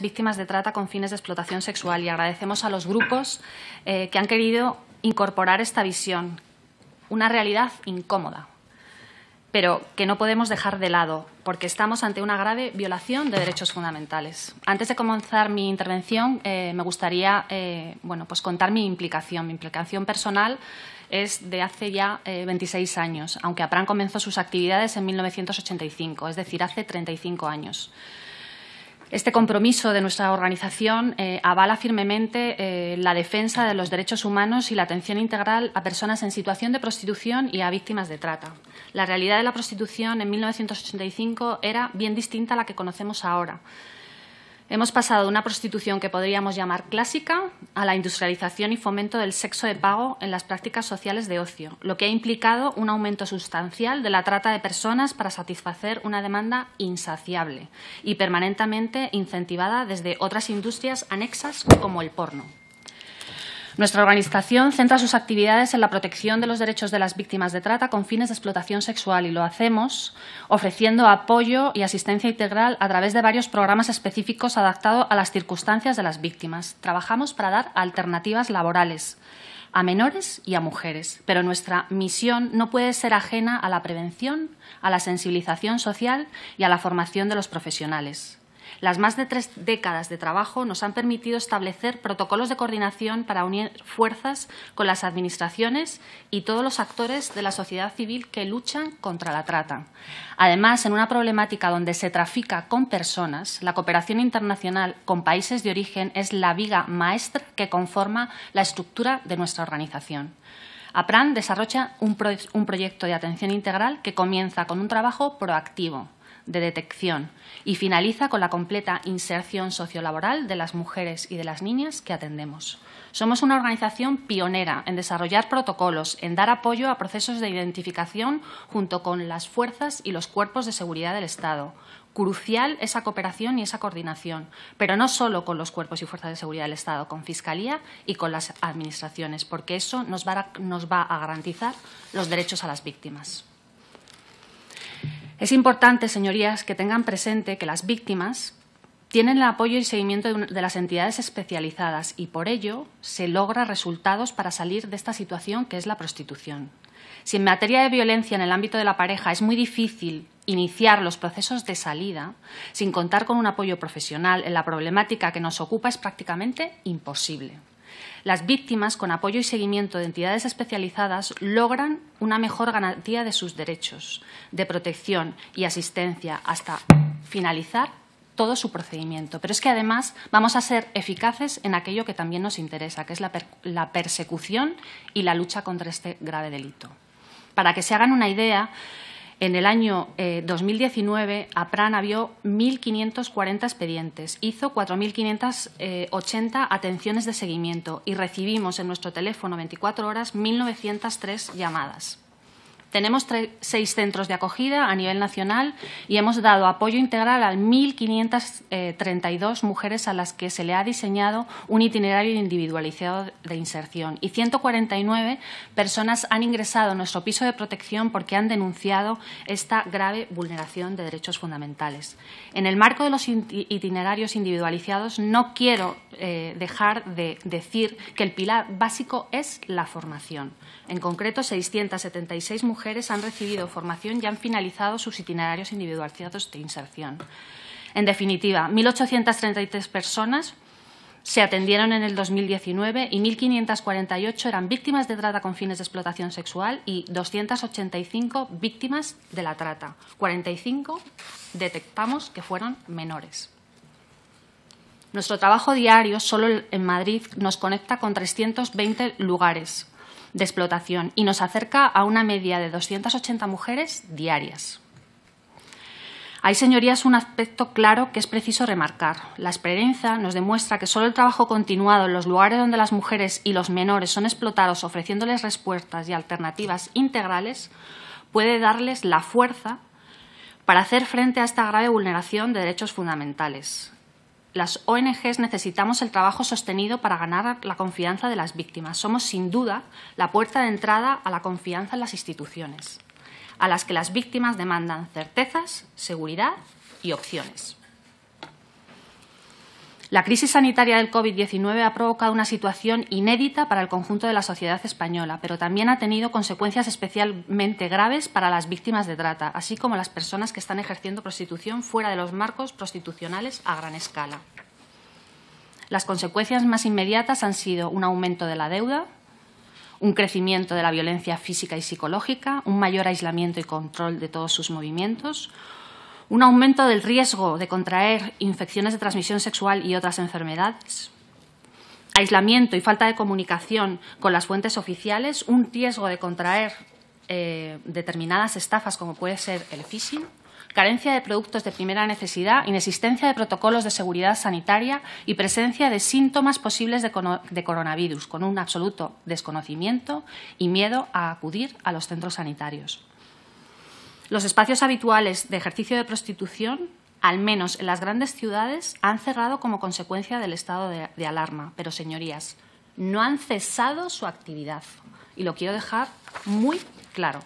víctimas de trata con fines de explotación sexual y agradecemos a los grupos eh, que han querido incorporar esta visión, una realidad incómoda, pero que no podemos dejar de lado, porque estamos ante una grave violación de derechos fundamentales. Antes de comenzar mi intervención, eh, me gustaría eh, bueno, pues contar mi implicación. Mi implicación personal es de hace ya 26 años, aunque APRAN comenzó sus actividades en 1985, es decir, hace 35 años. Este compromiso de nuestra organización eh, avala firmemente eh, la defensa de los derechos humanos y la atención integral a personas en situación de prostitución y a víctimas de trata. La realidad de la prostitución en 1985 era bien distinta a la que conocemos ahora. Hemos pasado de una prostitución que podríamos llamar clásica a la industrialización y fomento del sexo de pago en las prácticas sociales de ocio, lo que ha implicado un aumento sustancial de la trata de personas para satisfacer una demanda insaciable y permanentemente incentivada desde otras industrias anexas como el porno. Nuestra organización centra sus actividades en la protección de los derechos de las víctimas de trata con fines de explotación sexual y lo hacemos ofreciendo apoyo y asistencia integral a través de varios programas específicos adaptados a las circunstancias de las víctimas. Trabajamos para dar alternativas laborales a menores y a mujeres, pero nuestra misión no puede ser ajena a la prevención, a la sensibilización social y a la formación de los profesionales. Las más de tres décadas de trabajo nos han permitido establecer protocolos de coordinación para unir fuerzas con las administraciones y todos los actores de la sociedad civil que luchan contra la trata. Además, en una problemática donde se trafica con personas, la cooperación internacional con países de origen es la viga maestra que conforma la estructura de nuestra organización. APRAN desarrolla un, un proyecto de atención integral que comienza con un trabajo proactivo, de detección y finaliza con la completa inserción sociolaboral de las mujeres y de las niñas que atendemos. Somos una organización pionera en desarrollar protocolos, en dar apoyo a procesos de identificación junto con las fuerzas y los cuerpos de seguridad del Estado. Crucial esa cooperación y esa coordinación, pero no solo con los cuerpos y fuerzas de seguridad del Estado, con Fiscalía y con las administraciones, porque eso nos va a, nos va a garantizar los derechos a las víctimas. Es importante, señorías, que tengan presente que las víctimas tienen el apoyo y seguimiento de las entidades especializadas y por ello se logra resultados para salir de esta situación que es la prostitución. Si en materia de violencia en el ámbito de la pareja es muy difícil iniciar los procesos de salida sin contar con un apoyo profesional en la problemática que nos ocupa es prácticamente imposible. Las víctimas, con apoyo y seguimiento de entidades especializadas, logran una mejor garantía de sus derechos, de protección y asistencia hasta finalizar todo su procedimiento. Pero es que además vamos a ser eficaces en aquello que también nos interesa, que es la, persecución y la lucha contra este grave delito. Para que se hagan una idea, en el año 2019, eh, APRAN abrió 1.540 expedientes, hizo 4.580 atenciones de seguimiento y recibimos en nuestro teléfono 24 horas 1.903 llamadas. Tenemos seis centros de acogida a nivel nacional y hemos dado apoyo integral eh, a 1.532 mujeres a las que se le ha diseñado un itinerario individualizado de inserción y 149 personas han ingresado a nuestro piso de protección porque han denunciado esta grave vulneración de derechos fundamentales. En el marco de los itinerarios individualizados no quiero eh, dejar de decir que el pilar básico es la formación. En concreto, 676 mujeres han recibido formación y han finalizado sus itinerarios individualizados de inserción. En definitiva, 1.833 personas se atendieron en el 2019 y 1.548 eran víctimas de trata con fines de explotación sexual y 285 víctimas de la trata. 45 detectamos que fueron menores. Nuestro trabajo diario solo en Madrid nos conecta con 320 lugares, de explotación y nos acerca a una media de 280 mujeres diarias. Hay, señorías, un aspecto claro que es preciso remarcar. La experiencia nos demuestra que solo el trabajo continuado en los lugares donde las mujeres y los menores son explotados ofreciéndoles respuestas y alternativas integrales puede darles la fuerza para hacer frente a esta grave vulneración de derechos fundamentales. Las ONGs necesitamos el trabajo sostenido para ganar la confianza de las víctimas. Somos, sin duda, la puerta de entrada a la confianza en las instituciones, a las que las víctimas demandan certezas, seguridad y opciones. La crisis sanitaria del COVID-19 ha provocado una situación inédita para el conjunto de la sociedad española, pero también ha tenido consecuencias especialmente graves para las víctimas de trata, así como las personas que están ejerciendo prostitución fuera de los marcos prostitucionales a gran escala. Las consecuencias más inmediatas han sido un aumento de la deuda, un crecimiento de la violencia física y psicológica, un mayor aislamiento y control de todos sus movimientos, un aumento del riesgo de contraer infecciones de transmisión sexual y otras enfermedades, aislamiento y falta de comunicación con las fuentes oficiales, un riesgo de contraer eh, determinadas estafas como puede ser el phishing, carencia de productos de primera necesidad, inexistencia de protocolos de seguridad sanitaria y presencia de síntomas posibles de coronavirus, con un absoluto desconocimiento y miedo a acudir a los centros sanitarios. Los espacios habituales de ejercicio de prostitución, al menos en las grandes ciudades, han cerrado como consecuencia del estado de, alarma. Pero, señorías, no han cesado su actividad. Y lo quiero dejar muy claro.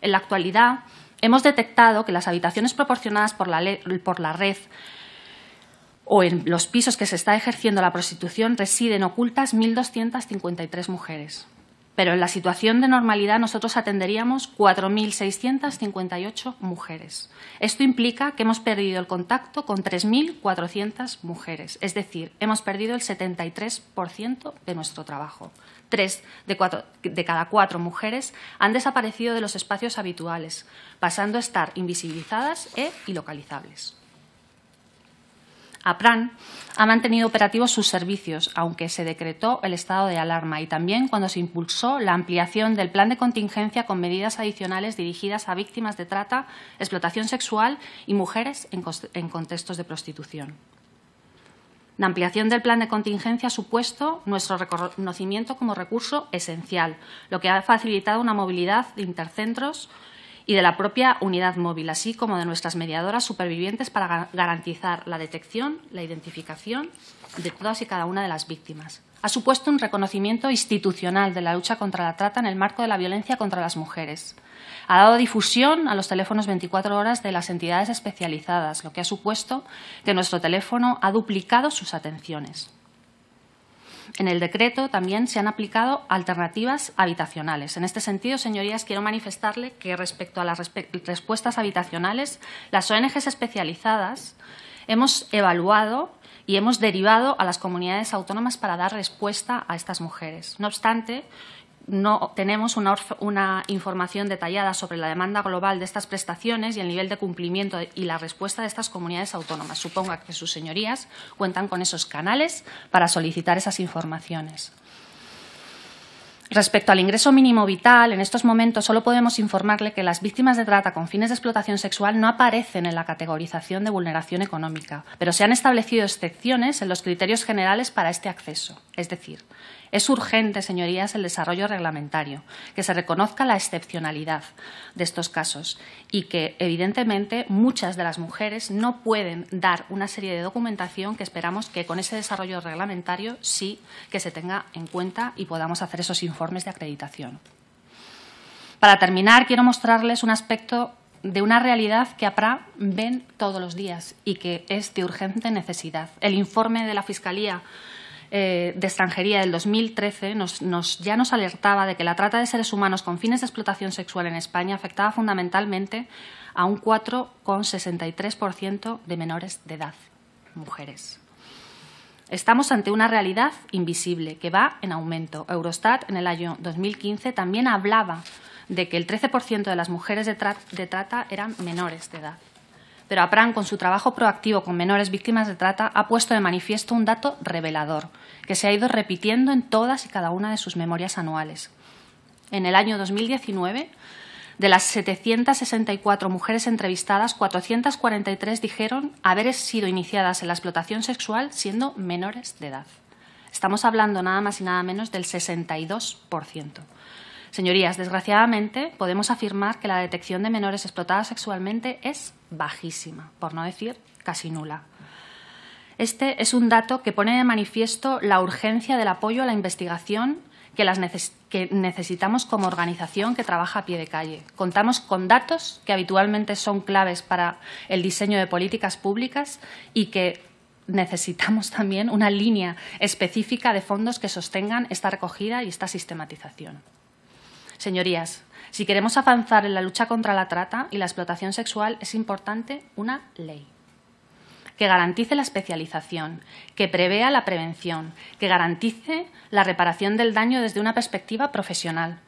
En la actualidad, hemos detectado que las habitaciones proporcionadas por la, por la red o en los pisos que se está ejerciendo la prostitución residen ocultas 1.253 mujeres pero en la situación de normalidad nosotros atenderíamos 4.658 mujeres. Esto implica que hemos perdido el contacto con 3.400 mujeres, es decir, hemos perdido el 73% de nuestro trabajo. Tres de, de cada cuatro mujeres han desaparecido de los espacios habituales, pasando a estar invisibilizadas e ilocalizables. APRAN ha mantenido operativos sus servicios, aunque se decretó el estado de alarma y también cuando se impulsó la ampliación del plan de contingencia con medidas adicionales dirigidas a víctimas de trata, explotación sexual y mujeres en contextos de prostitución. La ampliación del plan de contingencia ha supuesto nuestro reconocimiento como recurso esencial, lo que ha facilitado una movilidad de intercentros y de la propia unidad móvil, así como de nuestras mediadoras supervivientes para garantizar la detección, la identificación de todas y cada una de las víctimas. Ha supuesto un reconocimiento institucional de la lucha contra la trata en el marco de la violencia contra las mujeres. Ha dado difusión a los teléfonos 24 horas de las entidades especializadas, lo que ha supuesto que nuestro teléfono ha duplicado sus atenciones. En el decreto también se han aplicado alternativas habitacionales. En este sentido, señorías, quiero manifestarle que respecto a las respuestas habitacionales, las ONGs especializadas hemos evaluado y hemos derivado a las comunidades autónomas para dar respuesta a estas mujeres. No obstante, no tenemos una, información detallada sobre la demanda global de estas prestaciones y el nivel de cumplimiento y la respuesta de estas comunidades autónomas. Suponga que sus señorías cuentan con esos canales para solicitar esas informaciones. Respecto al ingreso mínimo vital, en estos momentos solo podemos informarle que las víctimas de trata con fines de explotación sexual no aparecen en la categorización de vulneración económica, pero se han establecido excepciones en los criterios generales para este acceso. Es decir, es urgente, señorías, el desarrollo reglamentario, que se reconozca la excepcionalidad de estos casos y que, evidentemente, muchas de las mujeres no pueden dar una serie de documentación que esperamos que con ese desarrollo reglamentario sí que se tenga en cuenta y podamos hacer esos informes de acreditación. Para terminar, quiero mostrarles un aspecto de una realidad que APRA ven todos los días y que es de urgente necesidad. El informe de la Fiscalía eh, de extranjería del 2013 nos, ya nos alertaba de que la trata de seres humanos con fines de explotación sexual en España afectaba fundamentalmente a un 4,63% de menores de edad, mujeres. Estamos ante una realidad invisible que va en aumento. Eurostat en el año 2015 también hablaba de que el 13% de las mujeres de trata eran menores de edad pero APRAN, con su trabajo proactivo con menores víctimas de trata, ha puesto de manifiesto un dato revelador, que se ha ido repitiendo en todas y cada una de sus memorias anuales. En el año 2019, de las 764 mujeres entrevistadas, 443 dijeron haber sido iniciadas en la explotación sexual siendo menores de edad. Estamos hablando nada más y nada menos del 62%. Señorías, desgraciadamente podemos afirmar que la detección de menores explotadas sexualmente es bajísima, por no decir casi nula. Este es un dato que pone de manifiesto la urgencia del apoyo a la investigación que, que necesitamos como organización que trabaja a pie de calle. Contamos con datos que habitualmente son claves para el diseño de políticas públicas y que necesitamos también una línea específica de fondos que sostengan esta recogida y esta sistematización. Señorías, si queremos avanzar en la lucha contra la trata y la explotación sexual, es importante una ley que garantice la especialización, que prevea la prevención, que garantice la reparación del daño desde una perspectiva profesional,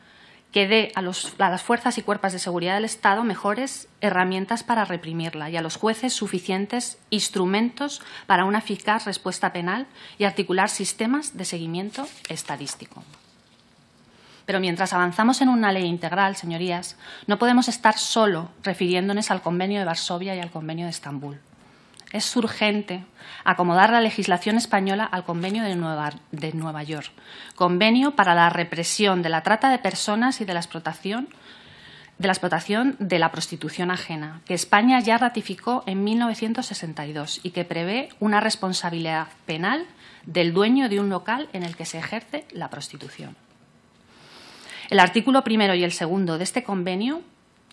que dé a, a, las fuerzas y cuerpos de seguridad del Estado mejores herramientas para reprimirla y a los jueces suficientes instrumentos para una eficaz respuesta penal y articular sistemas de seguimiento estadístico. Pero mientras avanzamos en una ley integral, señorías, no podemos estar solo refiriéndonos al Convenio de Varsovia y al Convenio de Estambul. Es urgente acomodar la legislación española al Convenio de Nueva, York, Convenio para la represión de la trata de personas y de la de la explotación de la prostitución ajena, que España ya ratificó en 1962 y que prevé una responsabilidad penal del dueño de un local en el que se ejerce la prostitución. El artículo primero y el segundo de este convenio,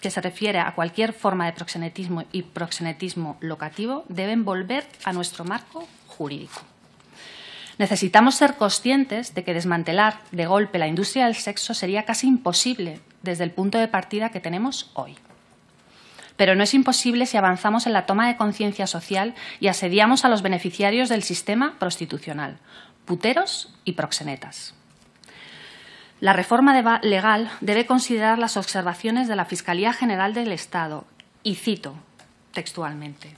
que se refiere a cualquier forma de proxenetismo y proxenetismo locativo, deben volver a nuestro marco jurídico. Necesitamos ser conscientes de que desmantelar de golpe la industria del sexo sería casi imposible desde el punto de partida que tenemos hoy. Pero no es imposible si avanzamos en la toma de conciencia social y asediamos a los beneficiarios del sistema prostitucional, puteros y proxenetas. La reforma de legal debe considerar las observaciones de la Fiscalía General del Estado y cito textualmente.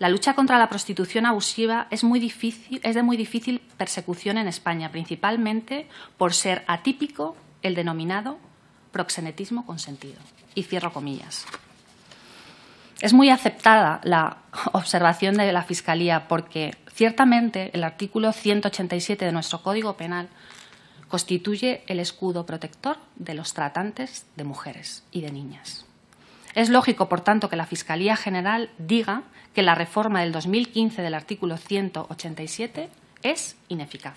La lucha contra la prostitución abusiva es, es de muy difícil persecución en España, principalmente por ser atípico el denominado proxenetismo consentido. Y cierro comillas. Es muy aceptada la observación de la Fiscalía porque ciertamente el artículo 187 de nuestro Código Penal Constituye el escudo protector de los tratantes de mujeres y de niñas. Es lógico, por tanto, que la Fiscalía General diga que la reforma del 2015 del artículo 187 es ineficaz.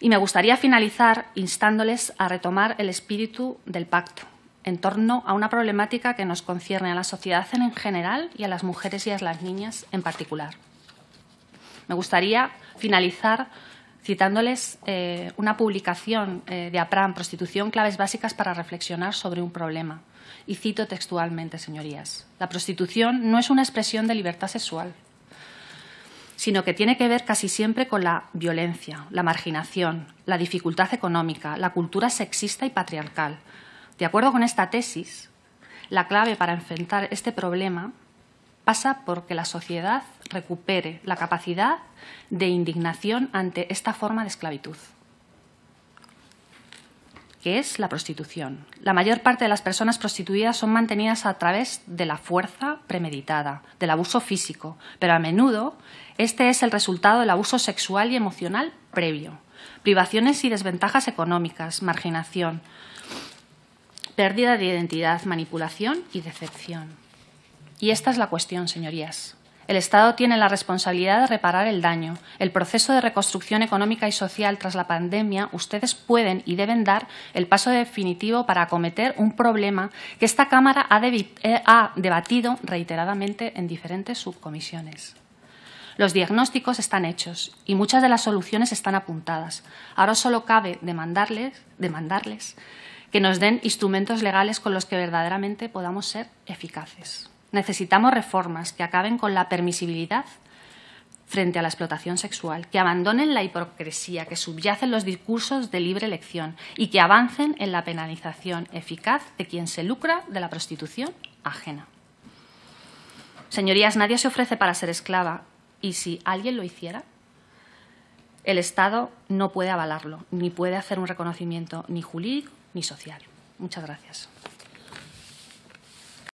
Y me gustaría finalizar instándoles a retomar el espíritu del pacto en torno a una problemática que nos concierne a la sociedad en general y a las mujeres y a las niñas en particular. Me gustaría finalizar citándoles eh, una publicación eh, de APRAM, Prostitución, claves básicas para reflexionar sobre un problema. Y cito textualmente, señorías, la prostitución no es una expresión de libertad sexual, sino que tiene que ver casi siempre con la violencia, la marginación, la dificultad económica, la cultura sexista y patriarcal. De acuerdo con esta tesis, la clave para enfrentar este problema pasa porque la sociedad recupere la capacidad de indignación ante esta forma de esclavitud, que es la prostitución. La mayor parte de las personas prostituidas son mantenidas a través de la fuerza premeditada, del abuso físico, pero a menudo este es el resultado del abuso sexual y emocional previo, privaciones y desventajas económicas, marginación, pérdida de identidad, manipulación y decepción. Y esta es la cuestión, señorías. El Estado tiene la responsabilidad de reparar el daño. El proceso de reconstrucción económica y social tras la pandemia, ustedes pueden y deben dar el paso definitivo para acometer un problema que esta Cámara ha, eh, debatido reiteradamente en diferentes subcomisiones. Los diagnósticos están hechos y muchas de las soluciones están apuntadas. Ahora solo cabe demandarles, demandarles que nos den instrumentos legales con los que verdaderamente podamos ser eficaces. Necesitamos reformas que acaben con la permisibilidad frente a la explotación sexual, que abandonen la hipocresía, que subyacen los discursos de libre elección y que avancen en la penalización eficaz de quien se lucra de la prostitución ajena. Señorías, nadie se ofrece para ser esclava y si alguien lo hiciera, el Estado no puede avalarlo, ni puede hacer un reconocimiento ni jurídico ni social. Muchas gracias.